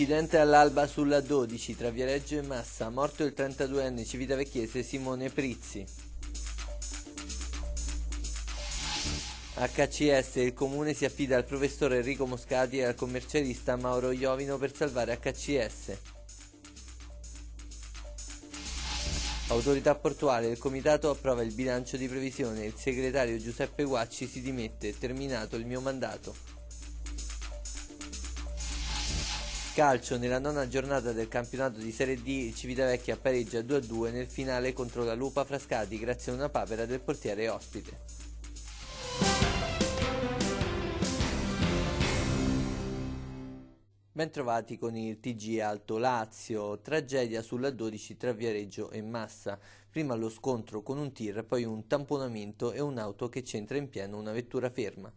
Incidente all'alba sulla 12 tra Viareggio e Massa, morto il 32enne civitavecchiese Simone Prizzi. HCS, il comune si affida al professore Enrico Moscati e al commercialista Mauro Iovino per salvare HCS. Autorità portuale, il comitato approva il bilancio di previsione, il segretario Giuseppe Guacci si dimette, terminato il mio mandato. Calcio nella nona giornata del campionato di Serie D il Civitavecchia pareggia 2-2 nel finale contro la Lupa Frascati grazie a una papera del portiere ospite. Bentrovati con il TG Alto Lazio, tragedia sulla 12 tra Viareggio e Massa, prima lo scontro con un tir, poi un tamponamento e un'auto che c'entra in pieno una vettura ferma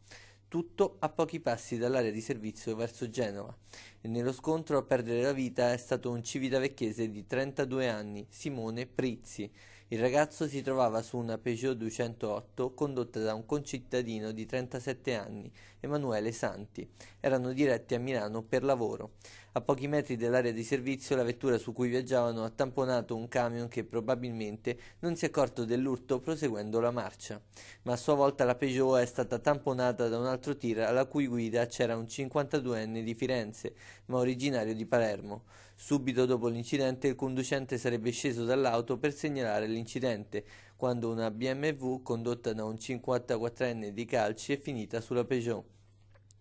tutto a pochi passi dall'area di servizio verso Genova. E nello scontro a perdere la vita è stato un civitavecchese di 32 anni, Simone Prizzi. Il ragazzo si trovava su una Peugeot 208 condotta da un concittadino di 37 anni, Emanuele Santi. Erano diretti a Milano per lavoro. A pochi metri dell'area di servizio la vettura su cui viaggiavano ha tamponato un camion che probabilmente non si è accorto dell'urto proseguendo la marcia. Ma a sua volta la Peugeot è stata tamponata da un altro tir alla cui guida c'era un 52enne di Firenze, ma originario di Palermo. Subito dopo l'incidente il conducente sarebbe sceso dall'auto per segnalare l'incidente, quando una BMW condotta da un 54enne di Calci è finita sulla Peugeot.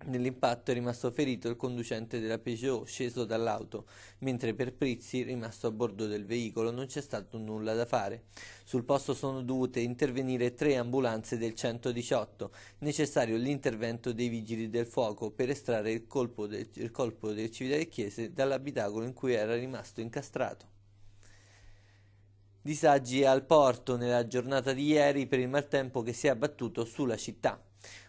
Nell'impatto è rimasto ferito il conducente della Peugeot sceso dall'auto, mentre per Prizzi, rimasto a bordo del veicolo, non c'è stato nulla da fare. Sul posto sono dovute intervenire tre ambulanze del 118, necessario l'intervento dei vigili del fuoco per estrarre il colpo, del, il colpo del Civitavecchiese dall'abitacolo in cui era rimasto incastrato. Disagi al porto nella giornata di ieri per il maltempo che si è abbattuto sulla città.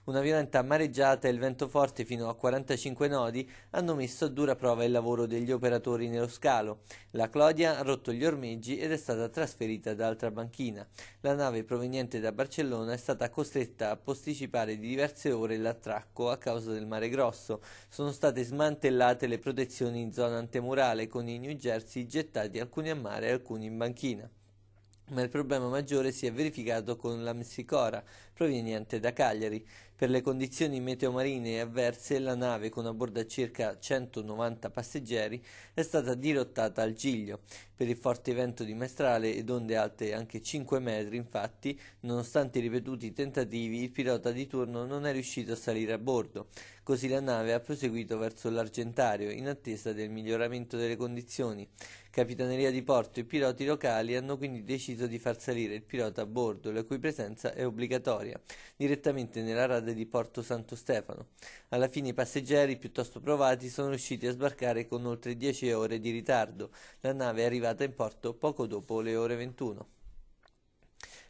Una violenta mareggiata e il vento forte fino a 45 nodi hanno messo a dura prova il lavoro degli operatori nello scalo. La Clodia ha rotto gli ormeggi ed è stata trasferita da altra banchina. La nave proveniente da Barcellona è stata costretta a posticipare di diverse ore l'attracco a causa del mare grosso. Sono state smantellate le protezioni in zona antemurale con i New Jersey gettati alcuni a mare e alcuni in banchina ma il problema maggiore si è verificato con la Messicora, proveniente da Cagliari. Per le condizioni meteomarine avverse la nave con a bordo circa 190 passeggeri è stata dirottata al Giglio. Per il forte vento di maestrale ed onde alte anche 5 metri infatti, nonostante i ripetuti tentativi, il pilota di turno non è riuscito a salire a bordo. Così la nave ha proseguito verso l'Argentario in attesa del miglioramento delle condizioni. Capitaneria di porto e piloti locali hanno quindi deciso di far salire il pilota a bordo, la cui presenza è obbligatoria, direttamente nella rada strade di Porto Santo Stefano. Alla fine i passeggeri, piuttosto provati, sono riusciti a sbarcare con oltre 10 ore di ritardo. La nave è arrivata in porto poco dopo le ore 21.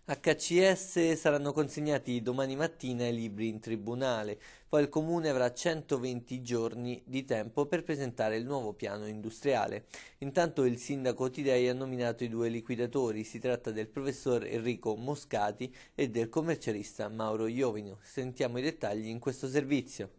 HCS saranno consegnati domani mattina i libri in tribunale, poi il comune avrà 120 giorni di tempo per presentare il nuovo piano industriale. Intanto il sindaco Tidei ha nominato i due liquidatori, si tratta del professor Enrico Moscati e del commercialista Mauro Iovino. Sentiamo i dettagli in questo servizio.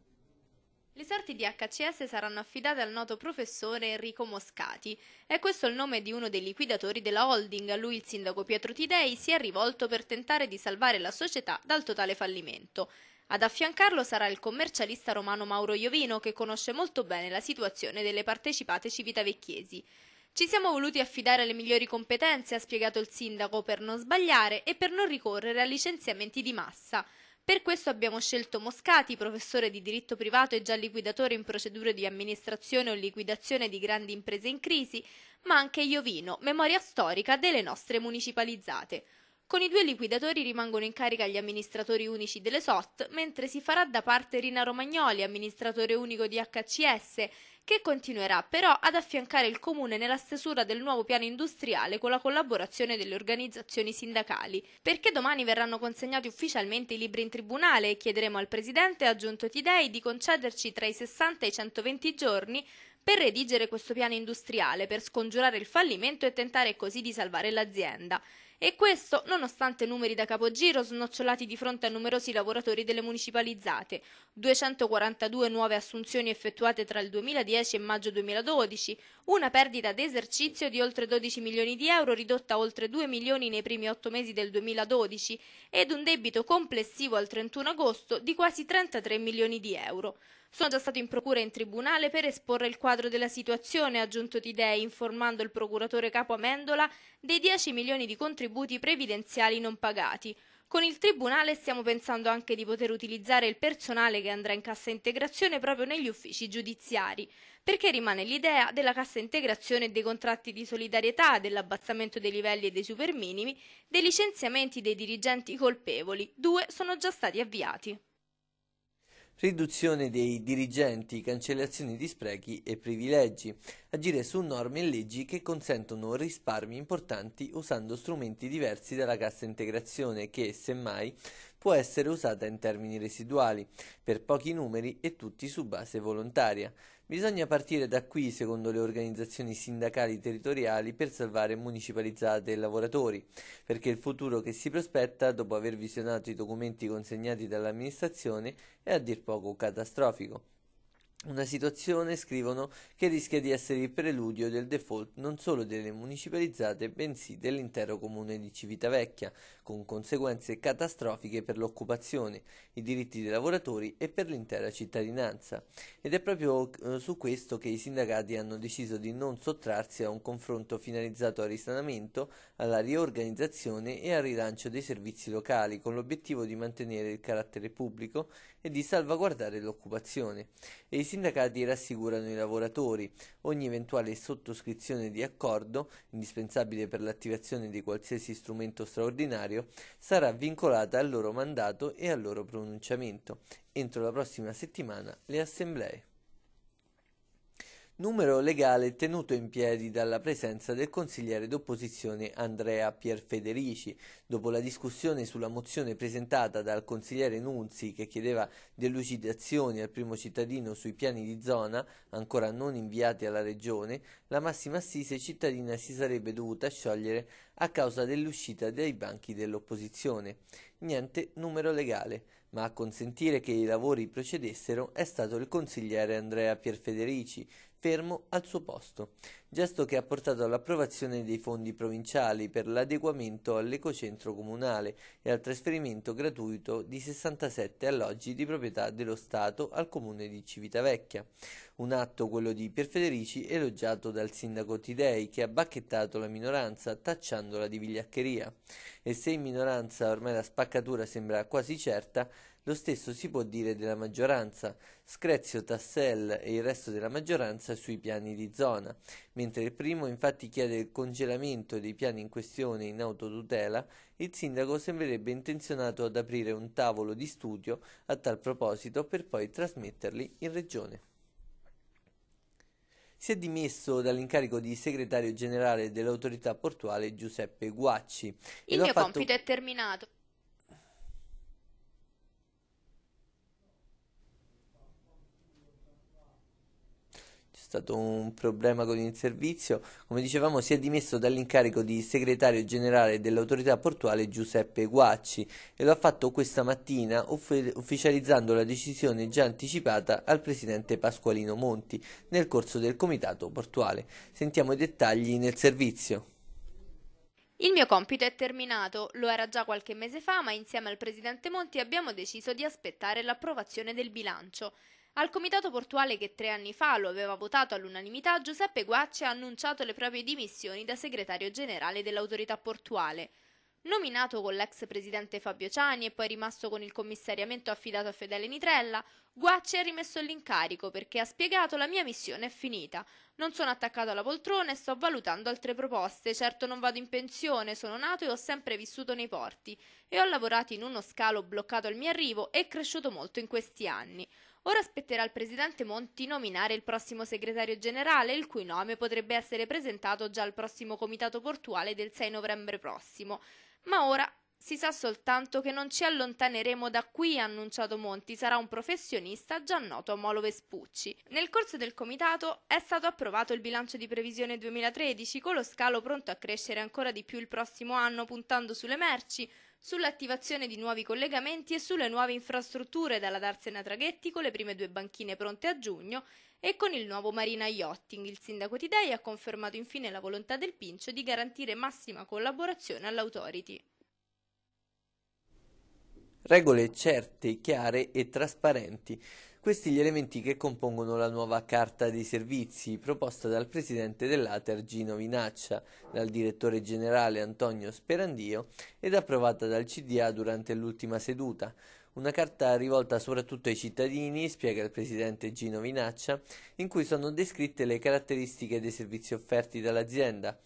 Le sorti di HCS saranno affidate al noto professore Enrico Moscati. È questo il nome di uno dei liquidatori della holding a lui il sindaco Pietro Tidei si è rivolto per tentare di salvare la società dal totale fallimento. Ad affiancarlo sarà il commercialista romano Mauro Iovino che conosce molto bene la situazione delle partecipate civitavecchiesi. Ci siamo voluti affidare le migliori competenze, ha spiegato il sindaco, per non sbagliare e per non ricorrere a licenziamenti di massa. Per questo abbiamo scelto Moscati, professore di diritto privato e già liquidatore in procedure di amministrazione o liquidazione di grandi imprese in crisi, ma anche Iovino, memoria storica delle nostre municipalizzate. Con i due liquidatori rimangono in carica gli amministratori unici delle SOT, mentre si farà da parte Rina Romagnoli, amministratore unico di HCS, che continuerà però ad affiancare il Comune nella stesura del nuovo piano industriale con la collaborazione delle organizzazioni sindacali, perché domani verranno consegnati ufficialmente i libri in tribunale e chiederemo al Presidente aggiunto Tidei di concederci tra i 60 e i 120 giorni per redigere questo piano industriale, per scongiurare il fallimento e tentare così di salvare l'azienda. E questo nonostante numeri da capogiro snocciolati di fronte a numerosi lavoratori delle municipalizzate, 242 nuove assunzioni effettuate tra il 2010 e maggio 2012, una perdita d'esercizio di oltre 12 milioni di euro ridotta a oltre 2 milioni nei primi 8 mesi del 2012 ed un debito complessivo al 31 agosto di quasi 33 milioni di euro. Sono già stato in procura e in tribunale per esporre il quadro della situazione, ha aggiunto Tidei, informando il procuratore capo Amendola dei 10 milioni di contributi previdenziali non pagati. Con il Tribunale stiamo pensando anche di poter utilizzare il personale che andrà in cassa integrazione proprio negli uffici giudiziari, perché rimane l'idea della cassa integrazione e dei contratti di solidarietà, dell'abbassamento dei livelli e dei superminimi, dei licenziamenti dei dirigenti colpevoli. Due sono già stati avviati riduzione dei dirigenti, cancellazione di sprechi e privilegi, agire su norme e leggi che consentono risparmi importanti usando strumenti diversi dalla cassa integrazione che, semmai, può essere usata in termini residuali, per pochi numeri e tutti su base volontaria. Bisogna partire da qui, secondo le organizzazioni sindacali territoriali, per salvare municipalizzate e lavoratori, perché il futuro che si prospetta, dopo aver visionato i documenti consegnati dall'amministrazione, è a dir poco catastrofico. Una situazione, scrivono, che rischia di essere il preludio del default non solo delle municipalizzate, bensì dell'intero comune di Civitavecchia, con conseguenze catastrofiche per l'occupazione, i diritti dei lavoratori e per l'intera cittadinanza. Ed è proprio eh, su questo che i sindacati hanno deciso di non sottrarsi a un confronto finalizzato al risanamento, alla riorganizzazione e al rilancio dei servizi locali, con l'obiettivo di mantenere il carattere pubblico e di salvaguardare l'occupazione. E i sindacati rassicurano i lavoratori. Ogni eventuale sottoscrizione di accordo, indispensabile per l'attivazione di qualsiasi strumento straordinario, sarà vincolata al loro mandato e al loro pronunciamento. Entro la prossima settimana le assemblee numero legale tenuto in piedi dalla presenza del consigliere d'opposizione Andrea Pierfederici. Dopo la discussione sulla mozione presentata dal consigliere Nunzi che chiedeva delucidazioni al primo cittadino sui piani di zona ancora non inviati alla regione, la massima assise cittadina si sarebbe dovuta sciogliere a causa dell'uscita dai banchi dell'opposizione. Niente numero legale, ma a consentire che i lavori procedessero è stato il consigliere Andrea Pierfederici, fermo al suo posto, gesto che ha portato all'approvazione dei fondi provinciali per l'adeguamento all'ecocentro comunale e al trasferimento gratuito di 67 alloggi di proprietà dello Stato al comune di Civitavecchia. Un atto, quello di Pierfederici, elogiato dal sindaco Tidei, che ha bacchettato la minoranza, tacciandola di vigliaccheria. E se in minoranza ormai la spaccatura sembra quasi certa, lo stesso si può dire della maggioranza. Screzio Tassel e il resto della maggioranza sui piani di zona, mentre il primo infatti chiede il congelamento dei piani in questione in autotutela, il sindaco sembrerebbe intenzionato ad aprire un tavolo di studio a tal proposito per poi trasmetterli in regione. Si è dimesso dall'incarico di segretario generale dell'autorità portuale Giuseppe Guacci. Il mio fatto... compito è terminato. stato un problema con il servizio. Come dicevamo, si è dimesso dall'incarico di segretario generale dell'autorità portuale Giuseppe Guacci e lo ha fatto questa mattina ufficializzando la decisione già anticipata al presidente Pasqualino Monti nel corso del comitato portuale. Sentiamo i dettagli nel servizio. Il mio compito è terminato, lo era già qualche mese fa, ma insieme al Presidente Monti abbiamo deciso di aspettare l'approvazione del bilancio. Al comitato portuale che tre anni fa lo aveva votato all'unanimità, Giuseppe Guacci ha annunciato le proprie dimissioni da segretario generale dell'autorità portuale. Nominato con l'ex presidente Fabio Ciani e poi rimasto con il commissariamento affidato a Fedele Nitrella, Guacci ha rimesso l'incarico perché ha spiegato la mia missione è finita. Non sono attaccato alla poltrona e sto valutando altre proposte. Certo non vado in pensione, sono nato e ho sempre vissuto nei porti e ho lavorato in uno scalo bloccato al mio arrivo e cresciuto molto in questi anni. Ora spetterà al presidente Monti nominare il prossimo segretario generale, il cui nome potrebbe essere presentato già al prossimo comitato portuale del 6 novembre prossimo. Ma ora si sa soltanto che non ci allontaneremo da qui, ha annunciato Monti, sarà un professionista già noto a Molo Vespucci. Nel corso del comitato è stato approvato il bilancio di previsione 2013 con lo scalo pronto a crescere ancora di più il prossimo anno puntando sulle merci, sull'attivazione di nuovi collegamenti e sulle nuove infrastrutture dalla Darsena Traghetti con le prime due banchine pronte a giugno e con il nuovo Marina Yachting. Il sindaco Tidei ha confermato infine la volontà del Pincio di garantire massima collaborazione all'autority. Regole certe, chiare e trasparenti. Questi gli elementi che compongono la nuova Carta dei Servizi proposta dal presidente dell'Ater Gino Vinaccia, dal direttore generale Antonio Sperandio ed approvata dal CDA durante l'ultima seduta. Una carta rivolta soprattutto ai cittadini, spiega il presidente Gino Vinaccia, in cui sono descritte le caratteristiche dei servizi offerti dall'azienda,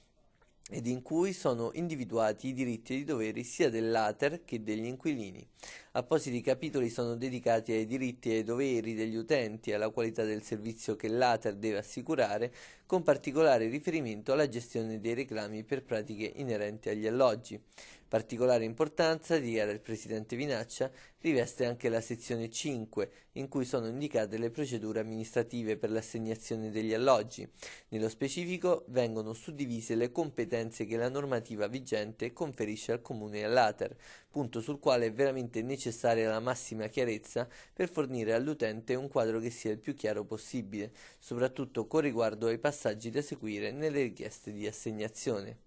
ed in cui sono individuati i diritti e i doveri sia dell'ATER che degli inquilini. Appositi capitoli sono dedicati ai diritti e ai doveri degli utenti, e alla qualità del servizio che l'ATER deve assicurare, con particolare riferimento alla gestione dei reclami per pratiche inerenti agli alloggi. Particolare importanza, dichiara il Presidente Vinaccia, riveste anche la sezione 5, in cui sono indicate le procedure amministrative per l'assegnazione degli alloggi. Nello specifico vengono suddivise le competenze che la normativa vigente conferisce al Comune e all'Ater, punto sul quale è veramente necessario necessaria la massima chiarezza per fornire all'utente un quadro che sia il più chiaro possibile, soprattutto con riguardo ai passaggi da seguire nelle richieste di assegnazione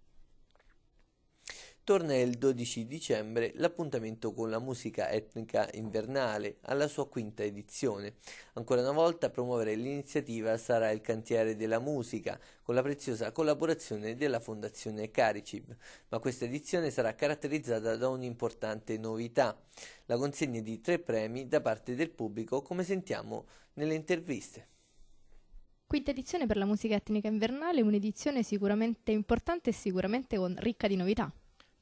torna il 12 dicembre l'appuntamento con la musica etnica invernale alla sua quinta edizione. Ancora una volta a promuovere l'iniziativa sarà il Cantiere della Musica con la preziosa collaborazione della Fondazione Caricib, ma questa edizione sarà caratterizzata da un'importante novità, la consegna di tre premi da parte del pubblico come sentiamo nelle interviste. Quinta edizione per la musica etnica invernale, un'edizione sicuramente importante e sicuramente ricca di novità.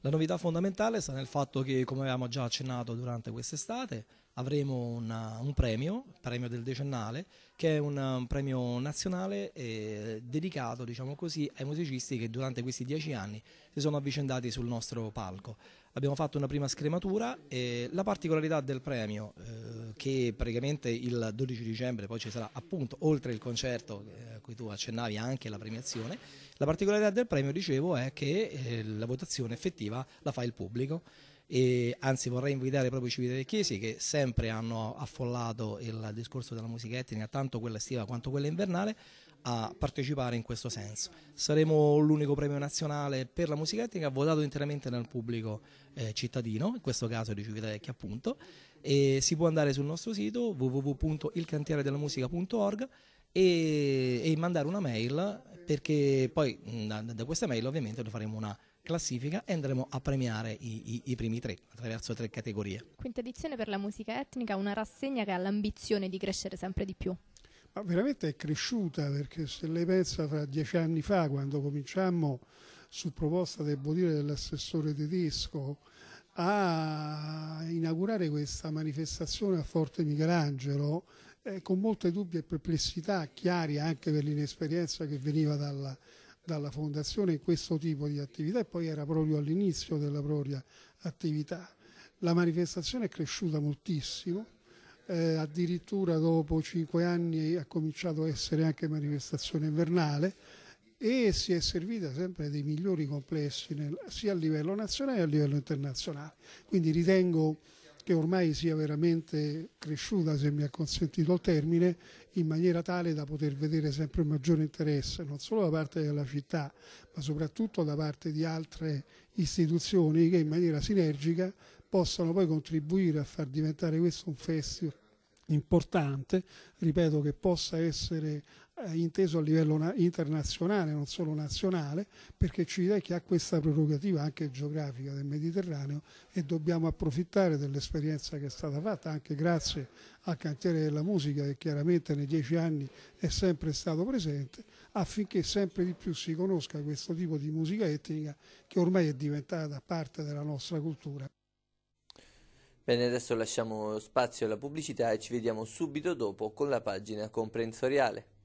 La novità fondamentale sta nel fatto che, come avevamo già accennato durante quest'estate, avremo una, un premio, il premio del decennale, che è un, un premio nazionale eh, dedicato diciamo così, ai musicisti che durante questi dieci anni si sono avvicendati sul nostro palco abbiamo fatto una prima scrematura e la particolarità del premio eh, che praticamente il 12 dicembre poi ci sarà appunto oltre il concerto eh, a cui tu accennavi anche la premiazione la particolarità del premio dicevo è che eh, la votazione effettiva la fa il pubblico e anzi vorrei invitare proprio i civitavecchiesi che sempre hanno affollato il discorso della musica etnica tanto quella estiva quanto quella invernale a partecipare in questo senso. Saremo l'unico premio nazionale per la musica etnica votato interamente dal pubblico eh, cittadino, in questo caso di Civitavecchia appunto, e si può andare sul nostro sito www.ilcantieredellamusica.org e, e mandare una mail perché poi mm, da, da questa mail ovviamente noi faremo una classifica e andremo a premiare i, i, i, primi tre attraverso tre categorie. Quinta edizione per la musica etnica, una rassegna che ha l'ambizione di crescere sempre di più ma veramente è cresciuta perché se lei pensa fra dieci anni fa quando cominciammo su proposta devo dire dell'assessore tedesco a inaugurare questa manifestazione a Forte Michelangelo eh, con molte dubbi e perplessità chiari anche per l'inesperienza che veniva dalla, dalla fondazione in questo tipo di attività e poi era proprio all'inizio della propria attività. La manifestazione è cresciuta moltissimo, eh, addirittura dopo cinque anni ha cominciato a essere anche manifestazione invernale e si è servita sempre dei migliori complessi nel, sia a livello nazionale che a livello internazionale. Quindi ritengo che ormai sia veramente cresciuta, se mi ha consentito il termine, in maniera tale da poter vedere sempre maggiore interesse, non solo da parte della città, ma soprattutto da parte di altre istituzioni che in maniera sinergica possano poi contribuire a far diventare questo un festival importante, ripeto che possa essere eh, inteso a livello internazionale, non solo nazionale, perché Civitavecchia ha questa prerogativa anche geografica del Mediterraneo e dobbiamo approfittare dell'esperienza che è stata fatta anche grazie al cantiere della musica che chiaramente nei dieci anni è sempre stato presente affinché sempre di più si conosca questo tipo di musica etnica che ormai è diventata parte della nostra cultura. Bene, adesso lasciamo spazio alla pubblicità e ci vediamo subito dopo con la pagina comprensoriale.